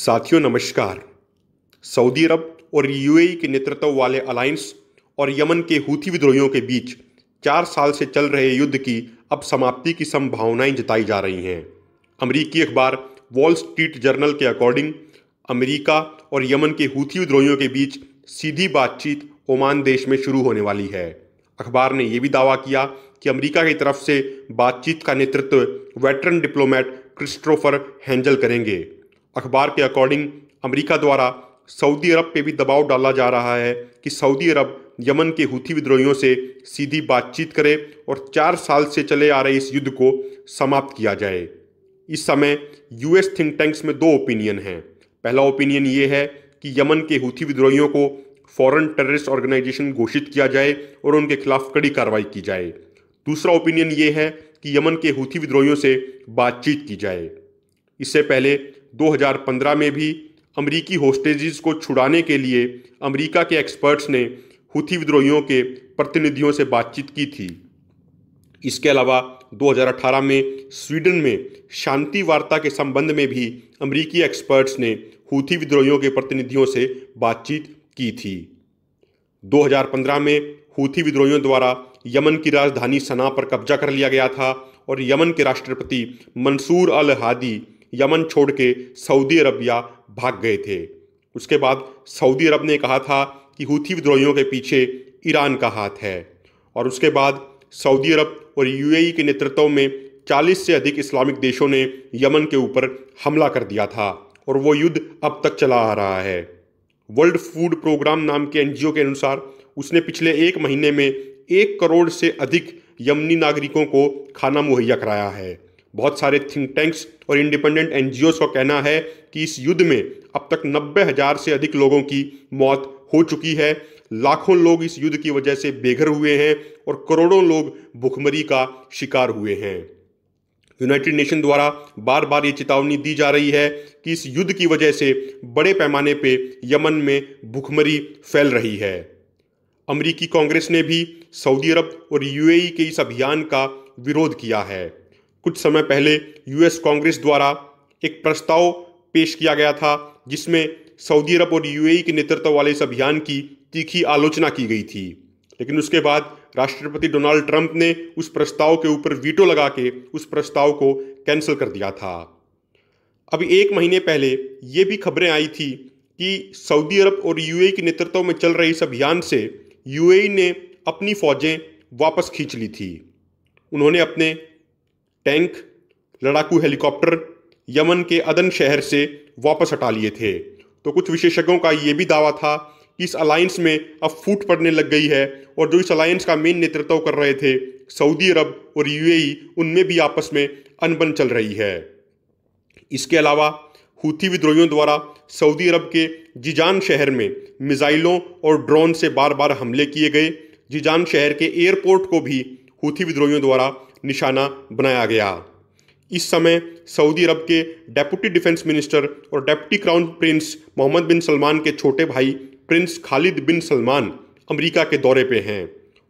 साथियों नमस्कार सऊदी अरब और यूएई के नेतृत्व वाले अलायंस और यमन के हूथी विद्रोहियों के बीच चार साल से चल रहे युद्ध की अब समाप्ति की संभावनाएं जताई जा रही हैं अमरीकी अखबार वॉल स्ट्रीट जर्नल के अकॉर्डिंग अमेरिका और यमन के हूथी विद्रोहियों के बीच सीधी बातचीत ओमान देश में शुरू होने वाली है अखबार ने यह भी दावा किया कि अमेरिका की तरफ से बातचीत का नेतृत्व वेटरन डिप्लोमेट क्रिस्टोफर हैंजल करेंगे अखबार के अकॉर्डिंग अमेरिका द्वारा सऊदी अरब पे भी दबाव डाला जा रहा है कि सऊदी अरब यमन के हूथी विद्रोहियों से सीधी बातचीत करे और चार साल से चले आ रहे इस युद्ध को समाप्त किया जाए इस समय यूएस थिंक टैंक्स में दो ओपिनियन हैं पहला ओपिनियन ये है कि यमन के हूथी विद्रोहियों को फॉरेन टेररिस्ट ऑर्गेनाइजेशन घोषित किया जाए और उनके खिलाफ कड़ी कार्रवाई की जाए दूसरा ओपिनियन ये है कि यमन के हूथी विद्रोहियों से बातचीत की जाए इससे पहले 2015 में भी अमरीकी होस्टेजेस को छुड़ाने के लिए अमरीका के एक्सपर्ट्स ने हुथी विद्रोहियों के प्रतिनिधियों से बातचीत की थी इसके अलावा 2018 में स्वीडन में शांति वार्ता के संबंध में भी अमरीकी एक्सपर्ट्स ने हुथी विद्रोहियों के प्रतिनिधियों से बातचीत की थी 2015 में हुथी विद्रोहियों द्वारा यमन की राजधानी सना पर कब्जा कर लिया गया था और यमन के राष्ट्रपति मंसूर अल हादी यमन छोड़ के सऊदी अरबिया भाग गए थे उसके बाद सऊदी अरब ने कहा था कि हूथी विद्रोहियों के पीछे ईरान का हाथ है और उसके बाद सऊदी अरब और यूएई के नेतृत्व में 40 से अधिक इस्लामिक देशों ने यमन के ऊपर हमला कर दिया था और वो युद्ध अब तक चला आ रहा है वर्ल्ड फूड प्रोग्राम नाम के एनजीओ के अनुसार उसने पिछले एक महीने में एक करोड़ से अधिक यमनी नागरिकों को खाना मुहैया कराया है बहुत सारे थिंक टैंक्स और इंडिपेंडेंट एन का कहना है कि इस युद्ध में अब तक नब्बे हज़ार से अधिक लोगों की मौत हो चुकी है लाखों लोग इस युद्ध की वजह से बेघर हुए हैं और करोड़ों लोग भुखमरी का शिकार हुए हैं यूनाइटेड नेशन द्वारा बार बार ये चेतावनी दी जा रही है कि इस युद्ध की वजह से बड़े पैमाने पे यमन में भुखमरी फैल रही है अमरीकी कांग्रेस ने भी सऊदी अरब और यूएई के इस अभियान का विरोध किया है कुछ समय पहले यूएस कांग्रेस द्वारा एक प्रस्ताव पेश किया गया था जिसमें सऊदी अरब और यूएई के नेतृत्व वाले इस अभियान की तीखी आलोचना की गई थी लेकिन उसके बाद राष्ट्रपति डोनाल्ड ट्रंप ने उस प्रस्ताव के ऊपर वीटो लगा के उस प्रस्ताव को कैंसिल कर दिया था अभी एक महीने पहले ये भी खबरें आई थी कि सऊदी अरब और यूएई के नेतृत्व में चल रहे इस अभियान से यूएई ने अपनी फौजें वापस खींच ली थी उन्होंने अपने टैंक लड़ाकू हेलीकॉप्टर यमन के अदन शहर से वापस हटा लिए थे तो कुछ विशेषज्ञों का ये भी दावा था कि इस अलायंस में अब फूट पड़ने लग गई है और जो इस अलायंस का मेन नेतृत्व कर रहे थे सऊदी अरब और यूएई उनमें भी आपस में अनबन चल रही है इसके अलावा हूथी विद्रोहियों द्वारा सऊदी अरब के जिजान शहर में मिज़ाइलों और ड्रोन से बार बार हमले किए गए जिजान शहर के एयरपोर्ट को भी हूथी विद्रोहियों द्वारा निशाना बनाया गया इस समय सऊदी अरब के डेप्यूटी डिफेंस मिनिस्टर और deputy crown prince Mohammed bin Salman के छोटे भाई prince Khalid bin Salman America के दौरे पे हैं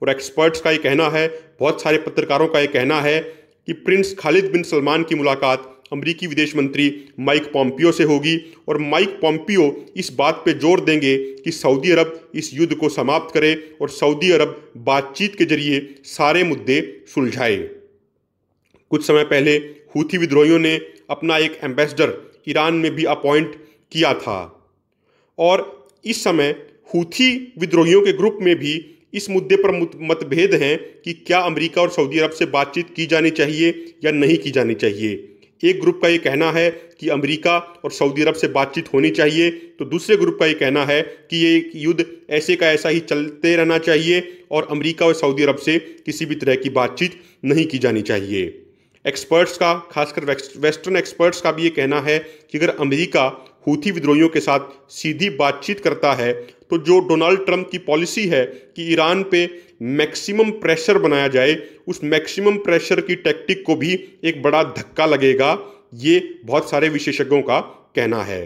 और एक्सपर्ट्स का ये कहना है बहुत सारे पत्रकारों का ये कहना है कि प्रिंस खालिद बिन सलमान की मुलाकात अमरीकी विदेश मंत्री माइक पॉम्पियो से होगी और माइक पॉम्पियो इस बात पर जोर देंगे कि सऊदी अरब इस युद्ध को समाप्त करे और सऊदी अरब बातचीत के जरिए सारे मुद्दे सुलझाए कुछ समय पहले हूथी विद्रोहियों ने अपना एक एम्बेसडर ईरान में भी अपॉइंट किया था और इस समय हूथी विद्रोहियों के ग्रुप में भी इस मुद्दे पर मतभेद हैं कि क्या अमेरिका और सऊदी अरब से बातचीत की जानी चाहिए या नहीं की जानी चाहिए एक ग्रुप का ये कहना है कि अमेरिका और सऊदी अरब से बातचीत होनी चाहिए तो दूसरे ग्रुप का ये कहना है कि ये युद्ध ऐसे का ऐसा ही चलते रहना चाहिए और अमेरिका और सऊदी अरब से किसी भी तरह की बातचीत नहीं की जानी चाहिए एक्सपर्ट्स का खासकर वेस्टर्न एक्सपर्ट्स का भी ये कहना है कि अगर अमेरिका हूथी विद्रोहियों के साथ सीधी बातचीत करता है तो जो डोनाल्ड ट्रंप की पॉलिसी है कि ईरान पे मैक्सिमम प्रेशर बनाया जाए उस मैक्सिमम प्रेशर की टैक्टिक को भी एक बड़ा धक्का लगेगा ये बहुत सारे विशेषज्ञों का कहना है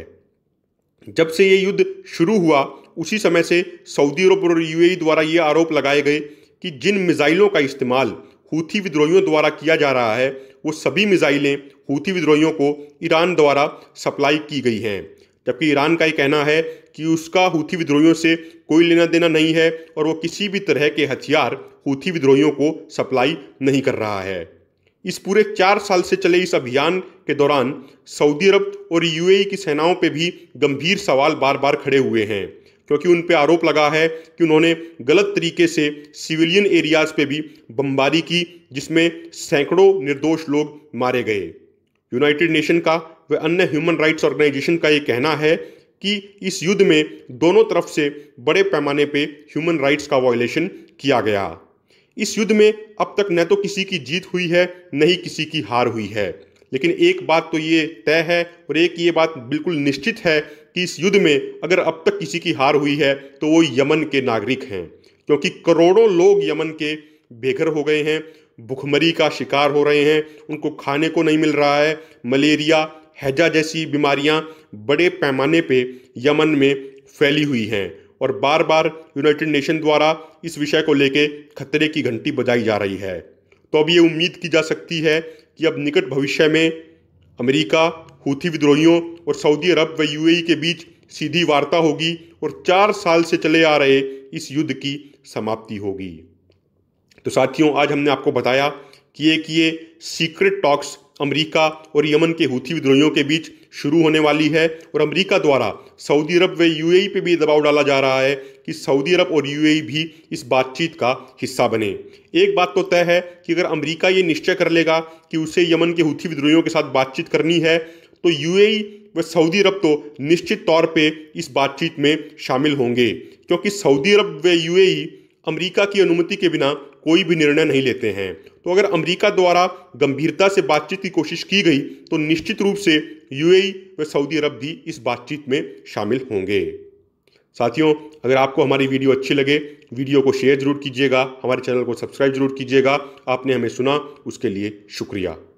जब से ये युद्ध शुरू हुआ उसी समय से सऊदी अरब और यूएई द्वारा ये आरोप लगाए गए कि जिन मिज़ाइलों का इस्तेमाल हूथी विद्रोहियों द्वारा किया जा रहा है वो सभी मिज़ाइलें हूथी विद्रोहियों को ईरान द्वारा सप्लाई की गई हैं जबकि ईरान का ये कहना है कि उसका हूथी विद्रोहियों से कोई लेना देना नहीं है और वो किसी भी तरह के हथियार हूथी विद्रोहियों को सप्लाई नहीं कर रहा है इस पूरे चार साल से चले इस अभियान के दौरान सऊदी अरब और यूएई की सेनाओं पर भी गंभीर सवाल बार बार खड़े हुए हैं क्योंकि उन पर आरोप लगा है कि उन्होंने गलत तरीके से सिविलियन एरियाज़ पे भी बमबारी की जिसमें सैकड़ों निर्दोष लोग मारे गए यूनाइटेड नेशन का व अन्य ह्यूमन राइट्स ऑर्गेनाइजेशन का ये कहना है कि इस युद्ध में दोनों तरफ से बड़े पैमाने पे ह्यूमन राइट्स का वायलेशन किया गया इस युद्ध में अब तक न तो किसी की जीत हुई है न ही किसी की हार हुई है लेकिन एक बात तो ये तय है और एक ये बात बिल्कुल निश्चित है कि इस युद्ध में अगर अब तक किसी की हार हुई है तो वो यमन के नागरिक हैं क्योंकि करोड़ों लोग यमन के बेघर हो गए हैं भुखमरी का शिकार हो रहे हैं उनको खाने को नहीं मिल रहा है मलेरिया हैजा जैसी बीमारियां बड़े पैमाने पे यमन में फैली हुई हैं और बार बार यूनाइटेड नेशन द्वारा इस विषय को लेके खतरे की घंटी बजाई जा रही है तो अब ये उम्मीद की जा सकती है कि अब निकट भविष्य में अमेरिका हूथी विद्रोहियों और सऊदी अरब व यूएई के बीच सीधी वार्ता होगी और चार साल से चले आ रहे इस युद्ध की समाप्ति होगी तो साथियों आज हमने आपको बताया कि एक ये सीक्रेट टॉक्स अमेरिका और यमन के हूथी विद्रोहियों के बीच शुरू होने वाली है और अमेरिका द्वारा सऊदी अरब व यूएई पे भी दबाव डाला जा रहा है कि सऊदी अरब और यूएई भी इस बातचीत का हिस्सा बने एक बात तो तय है कि अगर अमेरिका ये निश्चय कर लेगा कि उसे यमन के हूथी विद्रोहियों के साथ बातचीत करनी है तो यूएई व सऊदी अरब तो निश्चित तौर पे इस बातचीत में शामिल होंगे क्योंकि सऊदी अरब व यूएई अमेरिका की अनुमति के बिना कोई भी निर्णय नहीं लेते हैं तो अगर अमेरिका द्वारा गंभीरता से बातचीत की कोशिश की गई तो निश्चित रूप से यूएई व सऊदी अरब भी इस बातचीत में शामिल होंगे साथियों अगर आपको हमारी वीडियो अच्छी लगे वीडियो को शेयर जरूर कीजिएगा हमारे चैनल को सब्सक्राइब जरूर कीजिएगा आपने हमें सुना उसके लिए शुक्रिया